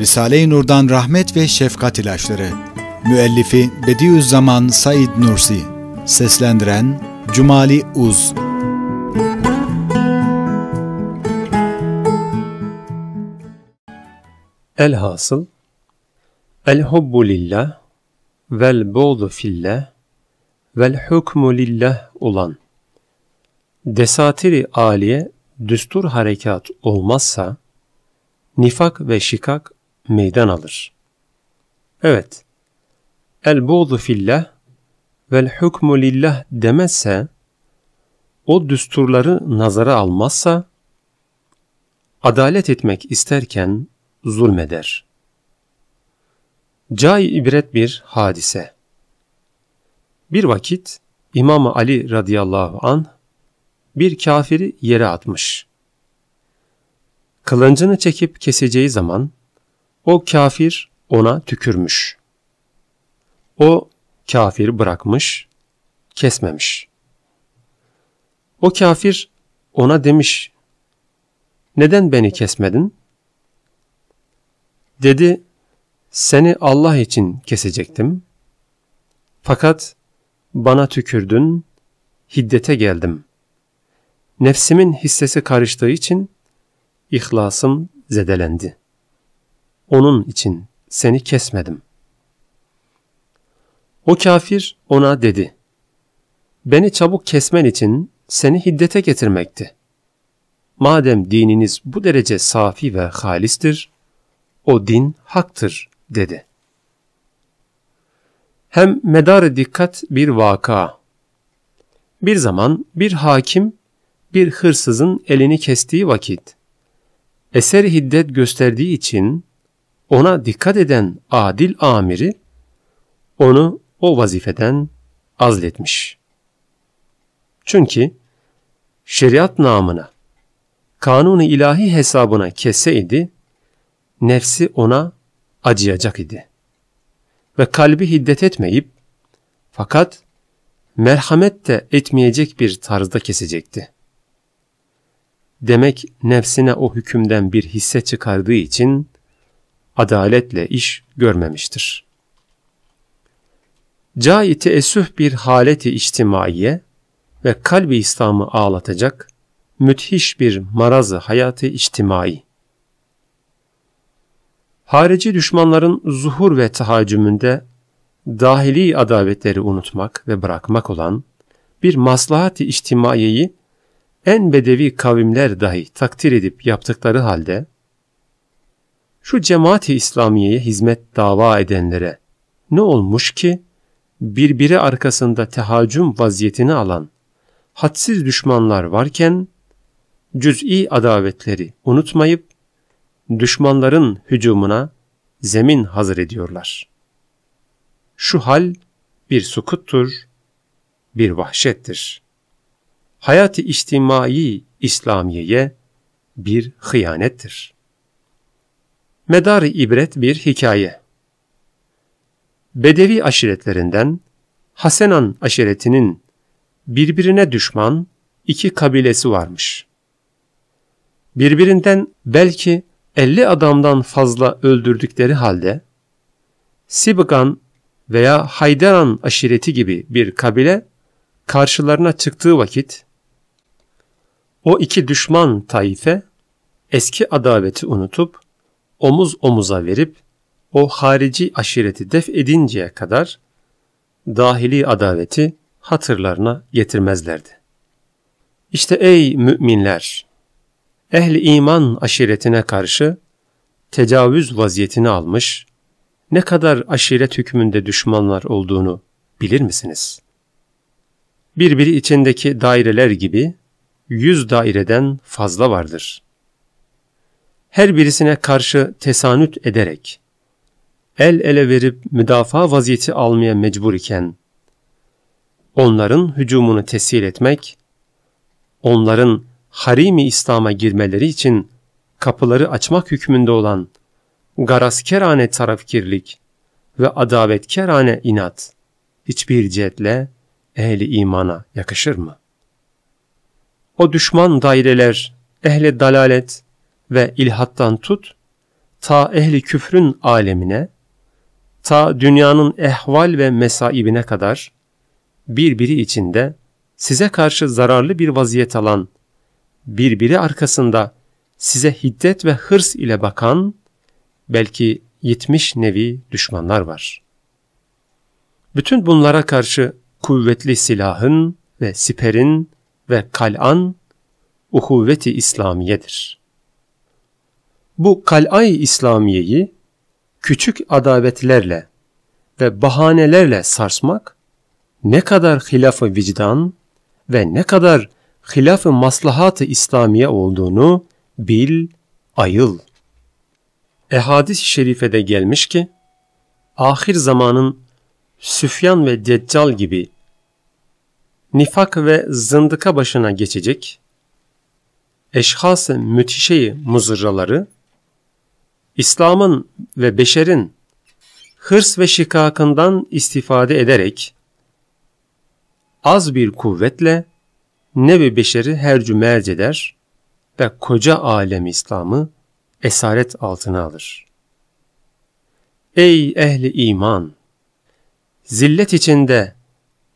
Risale-i Nur'dan Rahmet ve Şefkat İlaçları Müellifi Bediüzzaman Said Nursi Seslendiren Cumali Uz Elhasıl El-hubbu lillah vel-buğdu fillah vel-hukmu lillah olan desatiri aliye düstur harekat olmazsa, nifak ve şikak meydan alır. Evet, el buğdu fillah vel hukmu lillah demezse, o düsturları nazara almazsa, adalet etmek isterken zulmeder. Cay ibret bir hadise. Bir vakit İmam Ali radıyallahu an bir kafiri yere atmış. Kılıncını çekip keseceği zaman o kafir ona tükürmüş. O kafir bırakmış, kesmemiş. O kafir ona demiş, neden beni kesmedin? Dedi, seni Allah için kesecektim. Fakat bana tükürdün, hiddete geldim. Nefsimin hissesi karıştığı için ihlasım zedelendi onun için seni kesmedim. O kafir ona dedi. Beni çabuk kesmen için seni hiddete getirmekti. Madem dininiz bu derece safi ve halistir, o din haktır dedi. Hem medar dikkat bir vaka. Bir zaman bir hakim bir hırsızın elini kestiği vakit, eser hiddet gösterdiği için ona dikkat eden adil amiri onu o vazifeden azletmiş. Çünkü şeriat namına, kanunu ilahi hesabına keseydi, nefsi ona acıyacak idi. Ve kalbi hiddet etmeyip, fakat merhamet de etmeyecek bir tarzda kesecekti. Demek nefsine o hükümden bir hisse çıkardığı için adaletle iş görmemiştir. Cai teessüh bir haleti içtimaiye ve kalbi İslam'ı ağlatacak müthiş bir marazı hayatı içtimai. Harici düşmanların zuhur ve tahacümünde dahili adavetleri unutmak ve bırakmak olan bir maslahat-i içtimaiyeyi en bedevi kavimler dahi takdir edip yaptıkları halde şu cemaati İslamiye'ye hizmet dava edenlere ne olmuş ki birbiri arkasında tehacüm vaziyetini alan hadsiz düşmanlar varken cüz'i adavetleri unutmayıp düşmanların hücumuna zemin hazır ediyorlar. Şu hal bir sukuttur, bir vahşettir. Hayat-ı içtimai İslamiye'ye bir hıyanettir.'' Medari İbret bir hikaye. Bedevi aşiretlerinden Hasenan aşiretinin birbirine düşman iki kabilesi varmış. Birbirinden belki elli adamdan fazla öldürdükleri halde Sibgan veya Hayderan aşireti gibi bir kabile karşılarına çıktığı vakit o iki düşman taife eski adaveti unutup omuz omuza verip o harici aşireti def edinceye kadar dahili adaveti hatırlarına getirmezlerdi. İşte ey müminler! Ehli iman aşiretine karşı tecavüz vaziyetini almış, ne kadar aşiret hükmünde düşmanlar olduğunu bilir misiniz? Birbiri içindeki daireler gibi yüz daireden fazla vardır her birisine karşı tesanüt ederek, el ele verip müdafaa vaziyeti almaya mecbur iken, onların hücumunu tesir etmek, onların harimi İslam'a girmeleri için kapıları açmak hükmünde olan garaskerane tarafkirlik ve adavetkerane inat hiçbir cihetle ehli imana yakışır mı? O düşman daireler, ehli dalalet, ve ilhattan tut, ta ehli küfrün alemine, ta dünyanın ehval ve mesaibine kadar birbiri içinde size karşı zararlı bir vaziyet alan, birbiri arkasında size hiddet ve hırs ile bakan belki yetmiş nevi düşmanlar var. Bütün bunlara karşı kuvvetli silahın ve siperin ve kal'an uhuvveti İslamiyedir.'' bu kal'ay İslamiye'yi küçük adavetlerle ve bahanelerle sarsmak ne kadar hilaf-ı vicdan ve ne kadar hilaf-ı maslahat-ı İslamiye olduğunu bil, ayıl. Ehadis-i şerifede gelmiş ki, ahir zamanın Süfyan ve Deccal gibi nifak ve zındıka başına geçecek, eşhas-ı müthişeyi muzırraları İslam'ın ve beşerin hırs ve şikakından istifade ederek az bir kuvvetle nevi beşeri her cümerc eder ve koca alem İslam'ı esaret altına alır. Ey ehli iman! Zillet içinde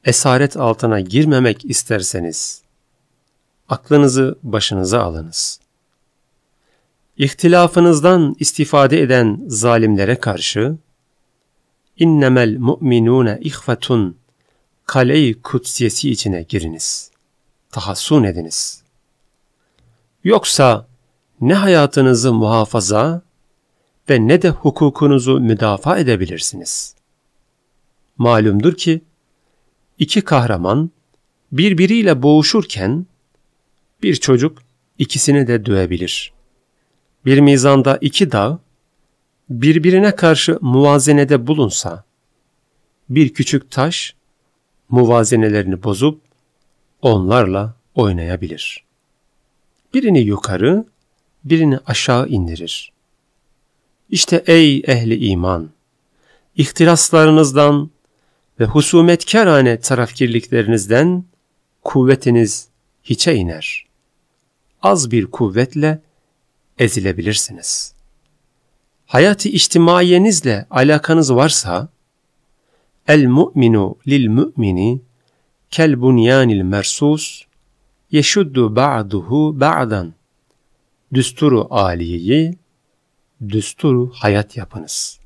esaret altına girmemek isterseniz, aklınızı başınıza alınız. İhtilafınızdan istifade eden zalimlere karşı innemel mu'minune ihvetun kale-i kutsiyesi içine giriniz. Tahassun ediniz. Yoksa ne hayatınızı muhafaza ve ne de hukukunuzu müdafaa edebilirsiniz. Malumdur ki iki kahraman birbiriyle boğuşurken bir çocuk ikisini de dövebilir bir mizanda iki dağ birbirine karşı muvazenede bulunsa, bir küçük taş muvazenelerini bozup onlarla oynayabilir. Birini yukarı, birini aşağı indirir. İşte ey ehli iman! ihtiraslarınızdan ve husumetkarane tarafkirliklerinizden kuvvetiniz hiçe iner. Az bir kuvvetle ezilebilirsiniz. Hayati içtimaiyenizle alakanız varsa, el mu'minu lil mu'mini kel bunyanil mersus yeşuddu ba'duhu ba'dan düsturu aliyeyi düsturu hayat yapınız.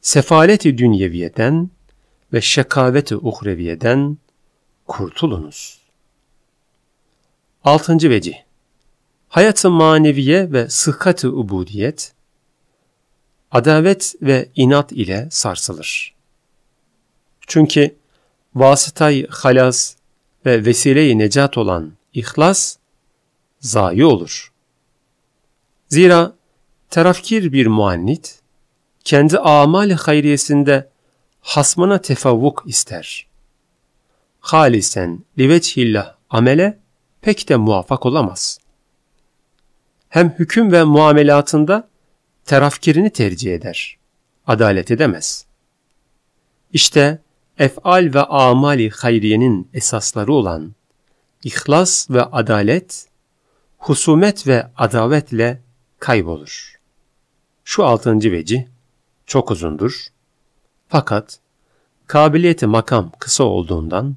Sefaleti dünyeviyeden ve şekaveti uhreviyeden kurtulunuz. Altıncı vecih hayatı maneviye ve sıhhat-ı ubudiyet, adavet ve inat ile sarsılır. Çünkü vasıtay halas ve vesileyi necat olan ihlas, zayi olur. Zira tarafkir bir muannit, kendi amali hayriyesinde hasmına tefavvuk ister. Halisen liveçhillah amele pek de muvaffak olamaz hem hüküm ve muamelatında tarafkirini tercih eder. Adalet edemez. İşte efal ve amali hayriyenin esasları olan ihlas ve adalet, husumet ve adavetle kaybolur. Şu altıncı veci çok uzundur. Fakat kabiliyeti makam kısa olduğundan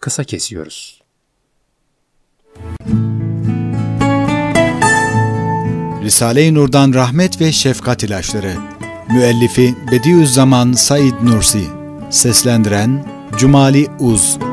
kısa kesiyoruz. Müzik Risale-i Nur'dan Rahmet ve Şefkat İlaçları Müellifi Bediüzzaman Said Nursi Seslendiren Cumali Uz